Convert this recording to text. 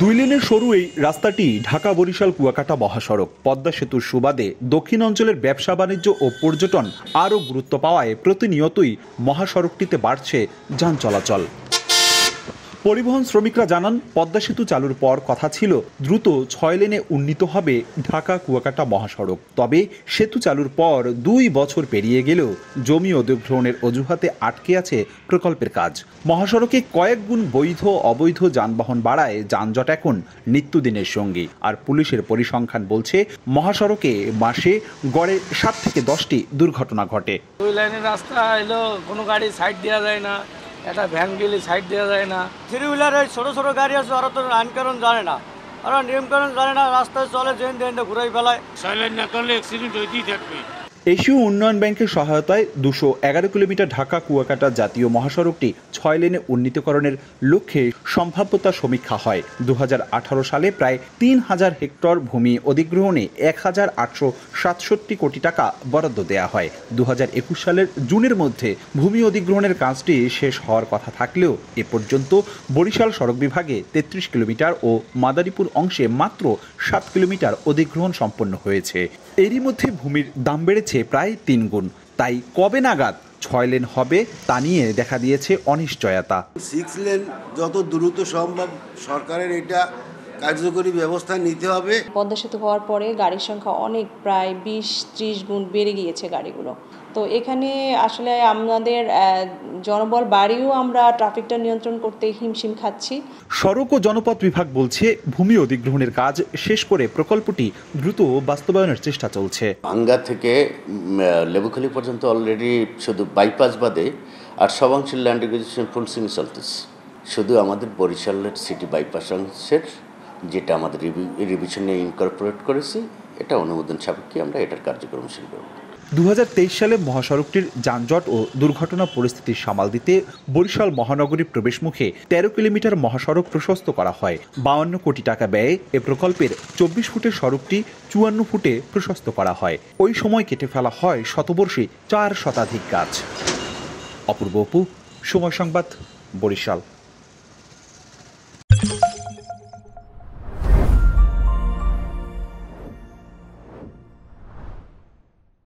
দুই লেনের সরু এই রাস্তাটি ঢাকা বরিশাল কুয়াকাটা মহাসড়ক পদ্মা সেতুর সুবাদে দক্ষিণ অঞ্চলের ব্যবসা বাণিজ্য ও পর্যটন আরও গুরুত্ব পাওয়ায় প্রতিনিয়তই মহাসড়কটিতে বাড়ছে যান চলাচল পরিবহন শ্রমিকরা জানান পদ্মা সেতু চালুর পর কথা ছিল দ্রুত ছয় লেনে উন্নীত হবে ঢাকা কুয়াকাটা মহাসড়ক তবে সেতু চালুর পর দুই বছর পেরিয়ে গেলেও জমি অধিগ্রহণের অজুহাতে আটকে আছে প্রকল্পের কাজ মহাসড়কে কয়েক গুণ বৈধ অবৈধ যানবাহন বাড়ায় যানজট এখন নিত্যদিনের সঙ্গী আর পুলিশের পরিসংখ্যান বলছে মহাসড়কে মাসে গড়ে সাত থেকে দশটি দুর্ঘটনা ঘটে দুই লাইনের রাস্তা এলো কোনো গাড়ি সাইড দেওয়া যায় না একটা ভ্যান গেলে সাইড দেওয়া যায় না থ্রি হুইলার এই ছোটো ছোটো গাড়ি আছে ওরা তো আইনকানুন জানে না ওরা নিয়মকানুন জানে না রাস্তায় চলে যেন দেন ঘুরাই ফেলায় না করলে অ্যাক্সিডেন্ট হইতেই থাকবে এশীয় উন্নয়ন ব্যাংকের সহায়তায় দুশো এগারো কিলোমিটার ঢাকা কুয়াকাটা জাতীয় মহাসড়কটি ছয় লেনে উন্নীতকরণের লক্ষ্যে সম্ভাব্যতা সমীক্ষা হয় দু সালে প্রায় তিন হাজার হেক্টর ভূমি অধিগ্রহণে এক হাজার আটশো সাতষট্টি কোটি টাকা বরাদ্দ দেয়া হয় দু হাজার একুশ সালের জুনের মধ্যে ভূমি অধিগ্রহণের কাজটি শেষ হওয়ার কথা থাকলেও এ পর্যন্ত বরিশাল সড়ক বিভাগে তেত্রিশ কিলোমিটার ও মাদারীপুর অংশে মাত্র সাত কিলোমিটার অধিগ্রহণ সম্পন্ন হয়েছে এরই মধ্যে ভূমির দাম বেড়েছে প্রায় তিন গুণ তাই কবে নাগাদ ছয় লেন হবে তা নিয়ে দেখা দিয়েছে অনিশ্চয়তা সিক্স লেন যত দ্রুত সম্ভব সরকারের এটা কার্যকরী ব্যবস্থা নিতে হবে পদ্মা সেতু হওয়ার পরে গাড়ির সংখ্যা অনেক প্রায় বিশ ত্রিশ গুণ বেড়ে গিয়েছে গাড়িগুলো তো এখানে আসলে আমাদের জনবল বাড়িও আমরা ট্রাফিকটা নিয়ন্ত্রণ করতে হিমশিম খাচ্ছি সড়ক ও জনপথ বিভাগ বলছে ভূমি অধিগ্রহণের কাজ শেষ করে প্রকল্পটি দ্রুত বাস্তবায়নের চেষ্টা চলছে আঙ্গা থেকে লেবুখালি পর্যন্ত অলরেডি শুধু বাইপাস বাদে আর সবাংশের ল্যান্ড ফুল ফুলসিং চলতেছে শুধু আমাদের বরিশালের সিটি বাইপাস অংশের যেটা আমাদের রিভিশনে ইনকর্পোরেট করেছি এটা অনুমোদন সাপেক্ষে আমরা এটার কার্যক্রম শুরু করব দু সালে মহাসড়কটির যানজট ও দুর্ঘটনা পরিস্থিতির সামাল দিতে বরিশাল মহানগরী প্রবেশমুখে তেরো কিলোমিটার মহাসড়ক প্রশস্ত করা হয় বাউান্ন কোটি টাকা ব্যয়ে এ প্রকল্পের চব্বিশ ফুটের সড়কটি চুয়ান্ন ফুটে প্রশস্ত করা হয় ওই সময় কেটে ফেলা হয় শতবর্ষে চার শতাধিক গাছ অপূর্ব অপু সময় সংবাদ বরিশাল